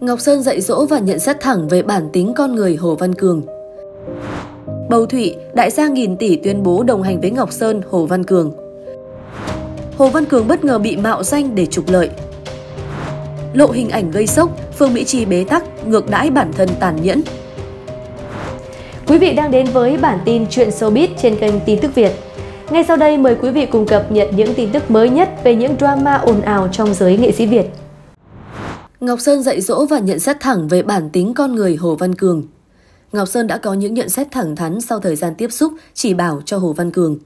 Ngọc Sơn dạy dỗ và nhận xét thẳng về bản tính con người Hồ Văn Cường. Bầu Thụy, đại gia nghìn tỷ tuyên bố đồng hành với Ngọc Sơn, Hồ Văn Cường. Hồ Văn Cường bất ngờ bị mạo danh để trục lợi. Lộ hình ảnh gây sốc, Phương Mỹ Chi bế tắc, ngược đãi bản thân tàn nhẫn. Quý vị đang đến với bản tin Chuyện Showbiz trên kênh Tin Tức Việt. Ngay sau đây mời quý vị cùng cập nhật những tin tức mới nhất về những drama ồn ào trong giới nghệ sĩ Việt. Ngọc Sơn dạy dỗ và nhận xét thẳng về bản tính con người Hồ Văn Cường. Ngọc Sơn đã có những nhận xét thẳng thắn sau thời gian tiếp xúc, chỉ bảo cho Hồ Văn Cường.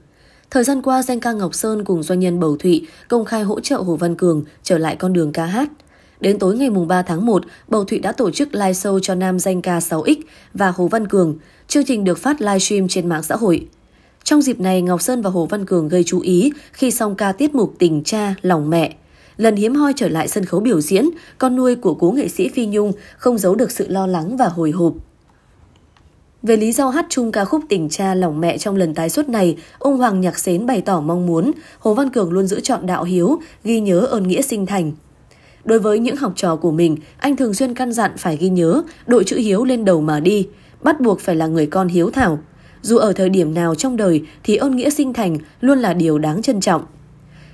Thời gian qua, danh ca Ngọc Sơn cùng doanh nhân Bầu Thụy công khai hỗ trợ Hồ Văn Cường trở lại con đường ca hát. Đến tối ngày 3 tháng 1, Bầu Thụy đã tổ chức live show cho nam danh ca 6X và Hồ Văn Cường. Chương trình được phát live stream trên mạng xã hội. Trong dịp này, Ngọc Sơn và Hồ Văn Cường gây chú ý khi song ca tiết mục Tình cha, lòng mẹ – lần hiếm hoi trở lại sân khấu biểu diễn, con nuôi của cố nghệ sĩ Phi Nhung không giấu được sự lo lắng và hồi hộp. Về lý do hát chung ca khúc Tình cha lòng mẹ trong lần tái xuất này, ông Hoàng Nhạc Sến bày tỏ mong muốn Hồ Văn Cường luôn giữ chọn đạo hiếu, ghi nhớ ơn nghĩa sinh thành. Đối với những học trò của mình, anh thường xuyên căn dặn phải ghi nhớ, đội chữ hiếu lên đầu mà đi, bắt buộc phải là người con hiếu thảo. Dù ở thời điểm nào trong đời thì ơn nghĩa sinh thành luôn là điều đáng trân trọng.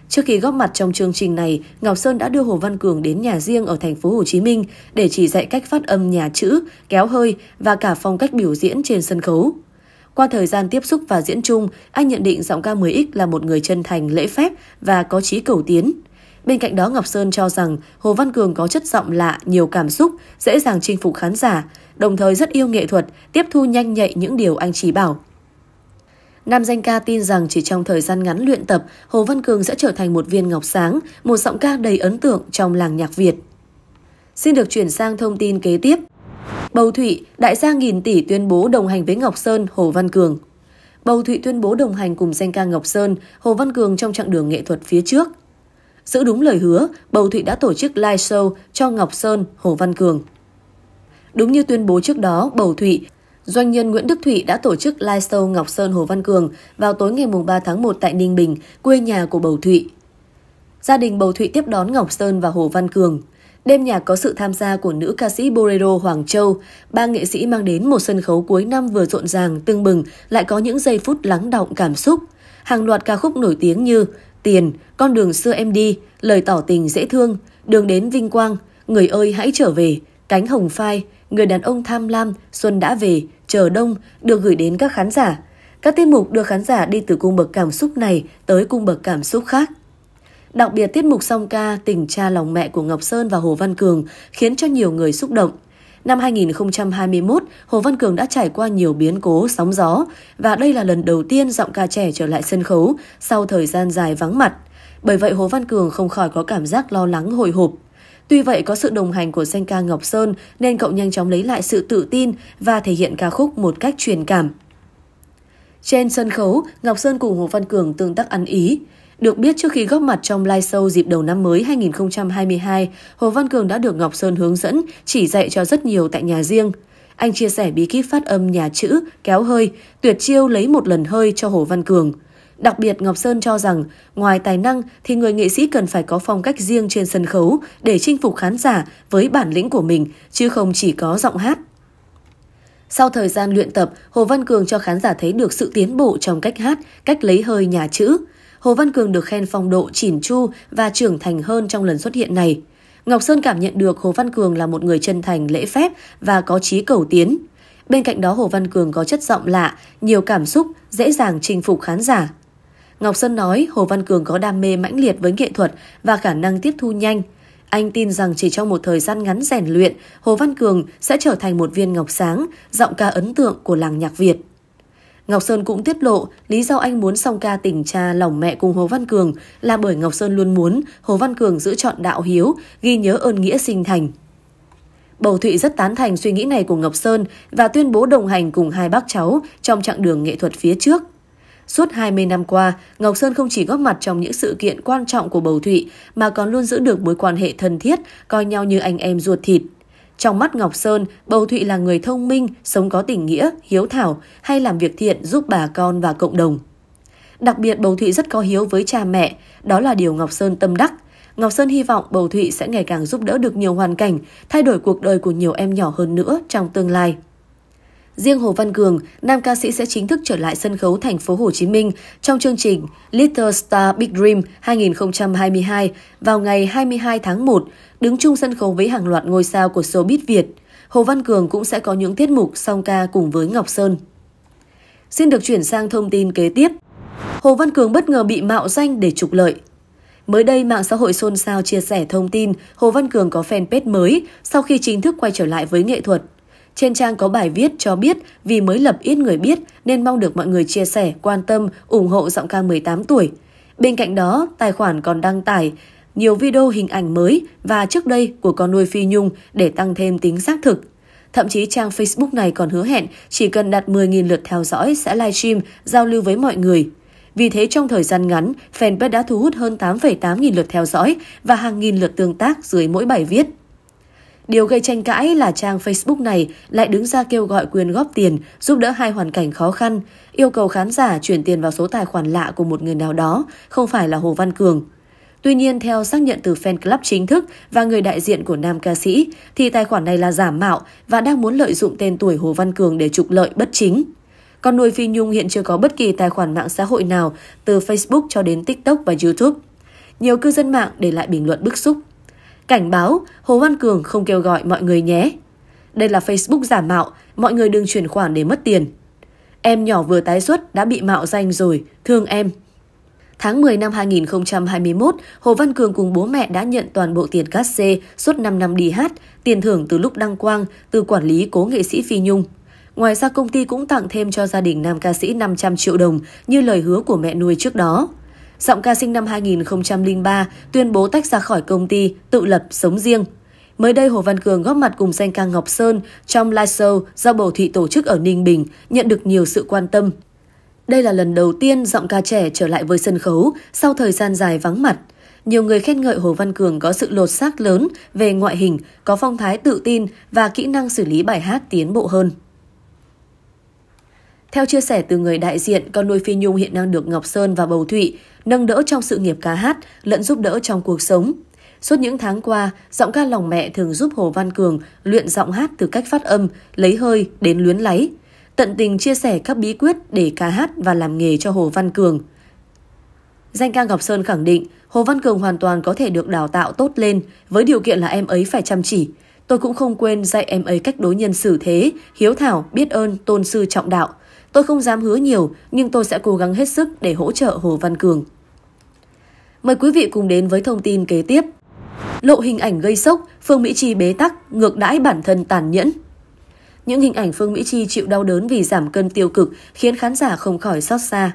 Trước khi góp mặt trong chương trình này, Ngọc Sơn đã đưa Hồ Văn Cường đến nhà riêng ở thành phố Hồ Chí Minh để chỉ dạy cách phát âm nhà chữ, kéo hơi và cả phong cách biểu diễn trên sân khấu. Qua thời gian tiếp xúc và diễn chung, anh nhận định giọng ca 10X là một người chân thành, lễ phép và có chí cầu tiến. Bên cạnh đó, Ngọc Sơn cho rằng Hồ Văn Cường có chất giọng lạ, nhiều cảm xúc, dễ dàng chinh phục khán giả, đồng thời rất yêu nghệ thuật, tiếp thu nhanh nhạy những điều anh chỉ bảo. Nam danh ca tin rằng chỉ trong thời gian ngắn luyện tập, Hồ Văn Cường sẽ trở thành một viên ngọc sáng, một giọng ca đầy ấn tượng trong làng nhạc Việt. Xin được chuyển sang thông tin kế tiếp. Bầu Thụy, đại gia nghìn tỷ tuyên bố đồng hành với Ngọc Sơn, Hồ Văn Cường. Bầu Thụy tuyên bố đồng hành cùng danh ca Ngọc Sơn, Hồ Văn Cường trong chặng đường nghệ thuật phía trước. Giữ đúng lời hứa, Bầu Thụy đã tổ chức live show cho Ngọc Sơn, Hồ Văn Cường. Đúng như tuyên bố trước đó, Bầu Thụy doanh nhân Nguyễn Đức Thụy đã tổ chức live show Ngọc Sơn Hồ Văn Cường vào tối ngày 3 tháng 1 tại Ninh Bình, quê nhà của Bầu Thụy. Gia đình Bầu Thụy tiếp đón Ngọc Sơn và Hồ Văn Cường. Đêm nhạc có sự tham gia của nữ ca sĩ Bolero Hoàng Châu, ba nghệ sĩ mang đến một sân khấu cuối năm vừa rộn ràng, tưng bừng, lại có những giây phút lắng động cảm xúc. Hàng loạt ca khúc nổi tiếng như Tiền, Con đường xưa em đi, Lời tỏ tình dễ thương, Đường đến vinh quang, Người ơi hãy trở về, Cánh hồng phai, Người đàn ông tham lam, Xuân đã về, chờ đông được gửi đến các khán giả. Các tiết mục đưa khán giả đi từ cung bậc cảm xúc này tới cung bậc cảm xúc khác. Đặc biệt tiết mục song ca Tình cha lòng mẹ của Ngọc Sơn và Hồ Văn Cường khiến cho nhiều người xúc động. Năm 2021, Hồ Văn Cường đã trải qua nhiều biến cố, sóng gió và đây là lần đầu tiên giọng ca trẻ trở lại sân khấu sau thời gian dài vắng mặt. Bởi vậy Hồ Văn Cường không khỏi có cảm giác lo lắng hồi hộp. Tuy vậy có sự đồng hành của danh ca Ngọc Sơn nên cậu nhanh chóng lấy lại sự tự tin và thể hiện ca khúc một cách truyền cảm. Trên sân khấu, Ngọc Sơn cùng Hồ Văn Cường tương tác ăn ý. Được biết trước khi góp mặt trong live show dịp đầu năm mới 2022, Hồ Văn Cường đã được Ngọc Sơn hướng dẫn, chỉ dạy cho rất nhiều tại nhà riêng. Anh chia sẻ bí kíp phát âm nhà chữ, kéo hơi, tuyệt chiêu lấy một lần hơi cho Hồ Văn Cường – Đặc biệt Ngọc Sơn cho rằng, ngoài tài năng thì người nghệ sĩ cần phải có phong cách riêng trên sân khấu để chinh phục khán giả với bản lĩnh của mình, chứ không chỉ có giọng hát. Sau thời gian luyện tập, Hồ Văn Cường cho khán giả thấy được sự tiến bộ trong cách hát, cách lấy hơi nhà chữ. Hồ Văn Cường được khen phong độ chỉn chu và trưởng thành hơn trong lần xuất hiện này. Ngọc Sơn cảm nhận được Hồ Văn Cường là một người chân thành, lễ phép và có chí cầu tiến. Bên cạnh đó Hồ Văn Cường có chất giọng lạ, nhiều cảm xúc, dễ dàng chinh phục khán giả. Ngọc Sơn nói Hồ Văn Cường có đam mê mãnh liệt với nghệ thuật và khả năng tiếp thu nhanh. Anh tin rằng chỉ trong một thời gian ngắn rèn luyện, Hồ Văn Cường sẽ trở thành một viên ngọc sáng, giọng ca ấn tượng của làng nhạc Việt. Ngọc Sơn cũng tiết lộ lý do anh muốn song ca tình cha lòng mẹ cùng Hồ Văn Cường là bởi Ngọc Sơn luôn muốn Hồ Văn Cường giữ chọn đạo hiếu, ghi nhớ ơn nghĩa sinh thành. Bầu Thụy rất tán thành suy nghĩ này của Ngọc Sơn và tuyên bố đồng hành cùng hai bác cháu trong chặng đường nghệ thuật phía trước. Suốt 20 năm qua, Ngọc Sơn không chỉ góp mặt trong những sự kiện quan trọng của bầu Thụy mà còn luôn giữ được mối quan hệ thân thiết, coi nhau như anh em ruột thịt. Trong mắt Ngọc Sơn, Bầu Thụy là người thông minh, sống có tình nghĩa, hiếu thảo hay làm việc thiện giúp bà con và cộng đồng. Đặc biệt Bầu Thụy rất có hiếu với cha mẹ, đó là điều Ngọc Sơn tâm đắc. Ngọc Sơn hy vọng Bầu Thụy sẽ ngày càng giúp đỡ được nhiều hoàn cảnh, thay đổi cuộc đời của nhiều em nhỏ hơn nữa trong tương lai. Riêng Hồ Văn Cường, nam ca sĩ sẽ chính thức trở lại sân khấu thành phố Hồ Chí Minh trong chương trình Little Star Big Dream 2022 vào ngày 22 tháng 1, đứng chung sân khấu với hàng loạt ngôi sao của showbiz Việt. Hồ Văn Cường cũng sẽ có những tiết mục song ca cùng với Ngọc Sơn. Xin được chuyển sang thông tin kế tiếp. Hồ Văn Cường bất ngờ bị mạo danh để trục lợi. Mới đây, mạng xã hội xôn xao chia sẻ thông tin Hồ Văn Cường có fanpage mới sau khi chính thức quay trở lại với nghệ thuật. Trên trang có bài viết cho biết vì mới lập ít người biết nên mong được mọi người chia sẻ, quan tâm, ủng hộ giọng ca 18 tuổi. Bên cạnh đó, tài khoản còn đăng tải nhiều video hình ảnh mới và trước đây của con nuôi Phi Nhung để tăng thêm tính xác thực. Thậm chí trang Facebook này còn hứa hẹn chỉ cần đạt 10.000 lượt theo dõi sẽ livestream, giao lưu với mọi người. Vì thế trong thời gian ngắn, fanpage đã thu hút hơn 8,8 nghìn lượt theo dõi và hàng nghìn lượt tương tác dưới mỗi bài viết. Điều gây tranh cãi là trang Facebook này lại đứng ra kêu gọi quyền góp tiền giúp đỡ hai hoàn cảnh khó khăn, yêu cầu khán giả chuyển tiền vào số tài khoản lạ của một người nào đó, không phải là Hồ Văn Cường. Tuy nhiên, theo xác nhận từ fan club chính thức và người đại diện của nam ca sĩ, thì tài khoản này là giả mạo và đang muốn lợi dụng tên tuổi Hồ Văn Cường để trục lợi bất chính. Còn nuôi Phi Nhung hiện chưa có bất kỳ tài khoản mạng xã hội nào, từ Facebook cho đến TikTok và YouTube. Nhiều cư dân mạng để lại bình luận bức xúc Cảnh báo, Hồ Văn Cường không kêu gọi mọi người nhé. Đây là Facebook giả mạo, mọi người đừng chuyển khoản để mất tiền. Em nhỏ vừa tái xuất đã bị mạo danh rồi, thương em. Tháng 10 năm 2021, Hồ Văn Cường cùng bố mẹ đã nhận toàn bộ tiền cát xê suốt 5 năm đi hát, tiền thưởng từ lúc đăng quang, từ quản lý cố nghệ sĩ Phi Nhung. Ngoài ra công ty cũng tặng thêm cho gia đình nam ca sĩ 500 triệu đồng như lời hứa của mẹ nuôi trước đó. Giọng ca sinh năm 2003 tuyên bố tách ra khỏi công ty, tự lập, sống riêng. Mới đây, Hồ Văn Cường góp mặt cùng danh ca Ngọc Sơn trong live show do bầu thị tổ chức ở Ninh Bình, nhận được nhiều sự quan tâm. Đây là lần đầu tiên giọng ca trẻ trở lại với sân khấu sau thời gian dài vắng mặt. Nhiều người khen ngợi Hồ Văn Cường có sự lột xác lớn về ngoại hình, có phong thái tự tin và kỹ năng xử lý bài hát tiến bộ hơn. Theo chia sẻ từ người đại diện, con nuôi Phi Nhung hiện đang được Ngọc Sơn và Bầu Thụy nâng đỡ trong sự nghiệp ca hát, lẫn giúp đỡ trong cuộc sống. Suốt những tháng qua, giọng ca lòng mẹ thường giúp Hồ Văn Cường luyện giọng hát từ cách phát âm, lấy hơi đến luyến láy. Tận tình chia sẻ các bí quyết để ca hát và làm nghề cho Hồ Văn Cường. Danh ca Ngọc Sơn khẳng định, Hồ Văn Cường hoàn toàn có thể được đào tạo tốt lên, với điều kiện là em ấy phải chăm chỉ. Tôi cũng không quên dạy em ấy cách đối nhân xử thế, hiếu thảo, biết ơn, tôn sư trọng đạo – Tôi không dám hứa nhiều, nhưng tôi sẽ cố gắng hết sức để hỗ trợ Hồ Văn Cường. Mời quý vị cùng đến với thông tin kế tiếp. Lộ hình ảnh gây sốc, Phương Mỹ Chi bế tắc, ngược đãi bản thân tàn nhẫn. Những hình ảnh Phương Mỹ Chi chịu đau đớn vì giảm cân tiêu cực khiến khán giả không khỏi xót xa.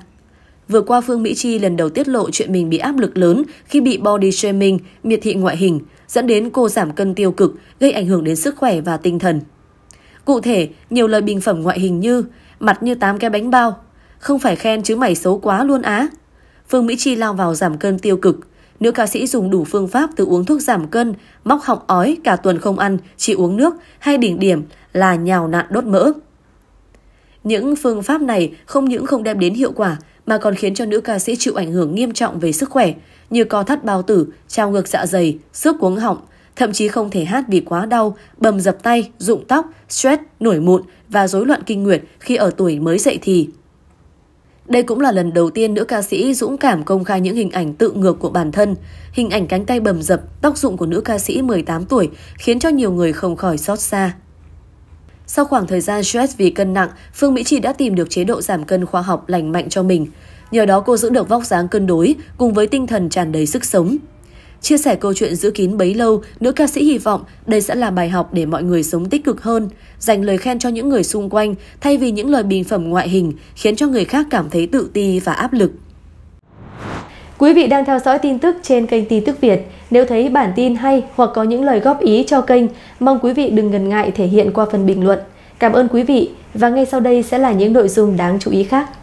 Vừa qua Phương Mỹ Chi lần đầu tiết lộ chuyện mình bị áp lực lớn khi bị body shaming, miệt thị ngoại hình, dẫn đến cô giảm cân tiêu cực, gây ảnh hưởng đến sức khỏe và tinh thần. Cụ thể, nhiều lời bình phẩm ngoại hình như mặt như tám cái bánh bao. Không phải khen chứ mày xấu quá luôn á. Phương Mỹ Chi lao vào giảm cân tiêu cực. Nữ ca sĩ dùng đủ phương pháp từ uống thuốc giảm cân, móc họng ói cả tuần không ăn, chỉ uống nước hay đỉnh điểm là nhào nặn đốt mỡ. Những phương pháp này không những không đem đến hiệu quả mà còn khiến cho nữ ca sĩ chịu ảnh hưởng nghiêm trọng về sức khỏe như co thắt bao tử, trao ngược dạ dày, sức cuống họng, thậm chí không thể hát vì quá đau, bầm dập tay, rụng tóc, stress, nổi mụn và rối loạn kinh nguyệt khi ở tuổi mới dậy thì. Đây cũng là lần đầu tiên nữ ca sĩ dũng cảm công khai những hình ảnh tự ngược của bản thân. Hình ảnh cánh tay bầm dập, tóc rụng của nữ ca sĩ 18 tuổi khiến cho nhiều người không khỏi xót xa. Sau khoảng thời gian stress vì cân nặng, Phương Mỹ Chi đã tìm được chế độ giảm cân khoa học lành mạnh cho mình. Nhờ đó cô giữ được vóc dáng cân đối cùng với tinh thần tràn đầy sức sống. Chia sẻ câu chuyện giữ kín bấy lâu, nữ ca sĩ hy vọng đây sẽ là bài học để mọi người sống tích cực hơn, dành lời khen cho những người xung quanh thay vì những lời bình phẩm ngoại hình khiến cho người khác cảm thấy tự ti và áp lực. Quý vị đang theo dõi tin tức trên kênh Tin tức Việt. Nếu thấy bản tin hay hoặc có những lời góp ý cho kênh, mong quý vị đừng ngần ngại thể hiện qua phần bình luận. Cảm ơn quý vị và ngay sau đây sẽ là những nội dung đáng chú ý khác.